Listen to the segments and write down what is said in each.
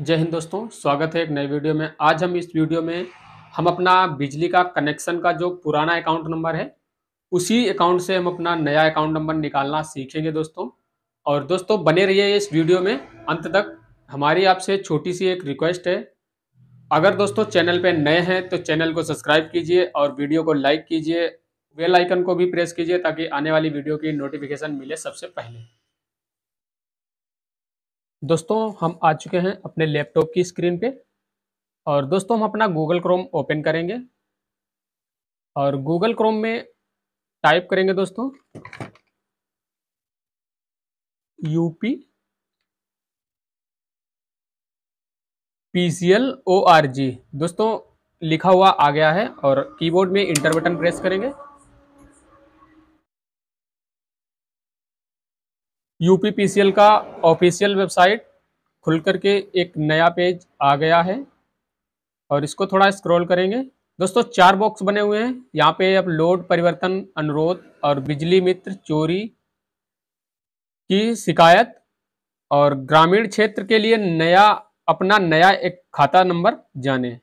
जय हिंद दोस्तों स्वागत है एक नए वीडियो में आज हम इस वीडियो में हम अपना बिजली का कनेक्शन का जो पुराना अकाउंट नंबर है उसी अकाउंट से हम अपना नया अकाउंट नंबर निकालना सीखेंगे दोस्तों और दोस्तों बने रहिए इस वीडियो में अंत तक हमारी आपसे छोटी सी एक रिक्वेस्ट है अगर दोस्तों चैनल पर नए हैं तो चैनल को सब्सक्राइब कीजिए और वीडियो को लाइक कीजिए बेल आइकन को भी प्रेस कीजिए ताकि आने वाली वीडियो की नोटिफिकेशन मिले सबसे पहले दोस्तों हम आ चुके हैं अपने लैपटॉप की स्क्रीन पे और दोस्तों हम अपना गूगल क्रोम ओपन करेंगे और गूगल क्रोम में टाइप करेंगे दोस्तों U P P C L O R G दोस्तों लिखा हुआ आ गया है और कीबोर्ड में इंटर बटन प्रेस करेंगे यूपीपीसीएल का ऑफिशियल वेबसाइट खुल करके एक नया पेज आ गया है और इसको थोड़ा स्क्रॉल करेंगे दोस्तों चार बॉक्स बने हुए हैं यहाँ पे अब लोड परिवर्तन अनुरोध और बिजली मित्र चोरी की शिकायत और ग्रामीण क्षेत्र के लिए नया अपना नया एक खाता नंबर जाने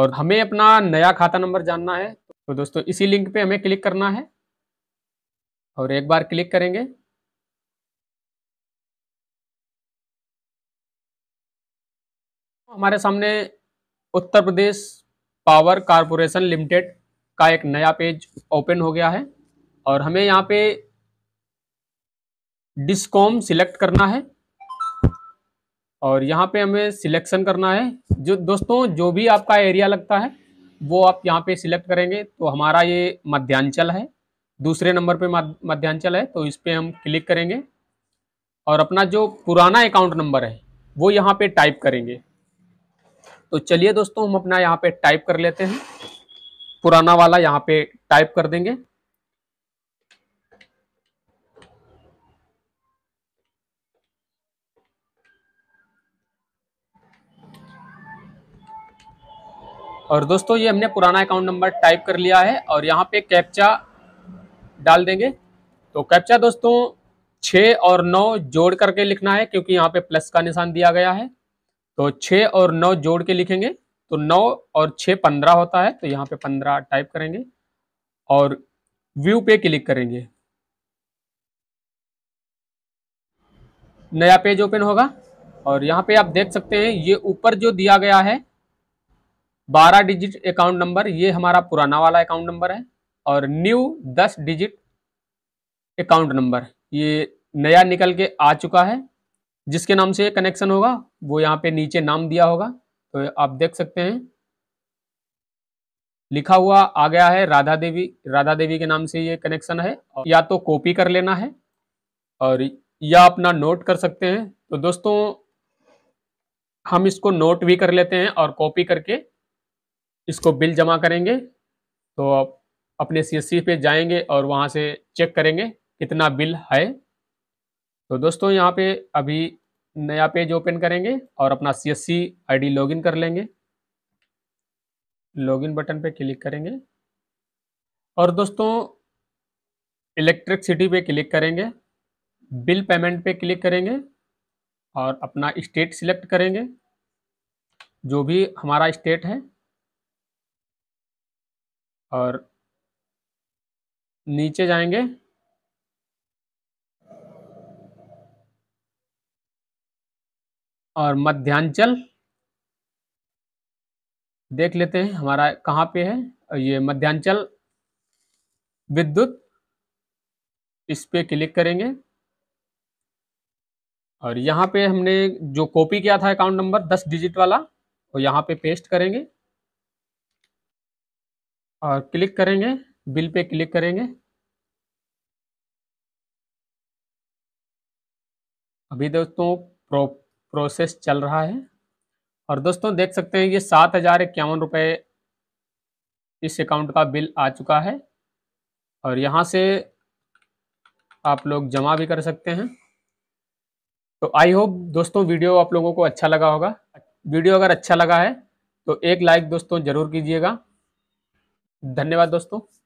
और हमें अपना नया खाता नंबर जानना है तो दोस्तों इसी लिंक पे हमें क्लिक करना है और एक बार क्लिक करेंगे हमारे सामने Uttar Pradesh power corporation limited का एक नया पेज ओपन हो गया है और हमें यहाँ पे डिस्कॉम सिलेक्ट करना है और यहाँ पे हमें सिलेक्शन करना है जो दोस्तों जो भी आपका एरिया लगता है वो आप यहाँ पे सिलेक्ट करेंगे तो हमारा ये मध्यांचल है दूसरे नंबर पे मध्यांचल है तो इस पर हम क्लिक करेंगे और अपना जो पुराना अकाउंट नंबर है वो यहाँ पे टाइप करेंगे तो चलिए दोस्तों हम अपना यहाँ पे टाइप कर लेते हैं पुराना वाला यहाँ पे टाइप कर देंगे और दोस्तों ये हमने पुराना अकाउंट नंबर टाइप कर लिया है और यहाँ पे कैप्चा डाल देंगे तो कैप्चा दोस्तों छः और नौ जोड़ करके लिखना है क्योंकि यहाँ पे प्लस का निशान दिया गया है तो छः और नौ जोड़ के लिखेंगे तो नौ और छः पंद्रह होता है तो यहाँ पे पंद्रह टाइप करेंगे और व्यू पे क्लिक करेंगे नया पेज ओपन होगा और यहाँ पे आप देख सकते हैं ये ऊपर जो दिया गया है बारह डिजिट अकाउंट नंबर ये हमारा पुराना वाला अकाउंट नंबर है और न्यू दस डिजिट अकाउंट नंबर ये नया निकल के आ चुका है जिसके नाम से ये कनेक्शन होगा वो यहाँ पे नीचे नाम दिया होगा तो आप देख सकते हैं लिखा हुआ आ गया है राधा देवी राधा देवी के नाम से ये कनेक्शन है या तो कॉपी कर लेना है और या अपना नोट कर सकते हैं तो दोस्तों हम इसको नोट भी कर लेते हैं और कॉपी करके इसको बिल जमा करेंगे तो आप अपने सी पे जाएंगे और वहाँ से चेक करेंगे कितना बिल है तो दोस्तों यहाँ पे अभी नया पेज ओपन करेंगे और अपना C S C I D इन कर लेंगे लॉगिन बटन पे क्लिक करेंगे और दोस्तों इलेक्ट्रिकसिटी पे क्लिक करेंगे बिल पेमेंट पे क्लिक करेंगे और अपना स्टेट सिलेक्ट करेंगे जो भी हमारा स्टेट है और नीचे जाएंगे और मध्यांचल देख लेते हैं हमारा कहाँ पे है ये मध्यांचल विद्युत इस पर क्लिक करेंगे और यहाँ पे हमने जो कॉपी किया था अकाउंट नंबर दस डिजिट वाला वो यहाँ पे पेस्ट करेंगे और क्लिक करेंगे बिल पे क्लिक करेंगे अभी दोस्तों प्रोसेस चल रहा है और दोस्तों देख सकते हैं ये सात हजार इक्यावन रुपये इस अकाउंट का बिल आ चुका है और यहाँ से आप लोग जमा भी कर सकते हैं तो आई होप दोस्तों वीडियो आप लोगों को अच्छा लगा होगा वीडियो अगर अच्छा लगा है तो एक लाइक दोस्तों ज़रूर कीजिएगा धन्यवाद दोस्तों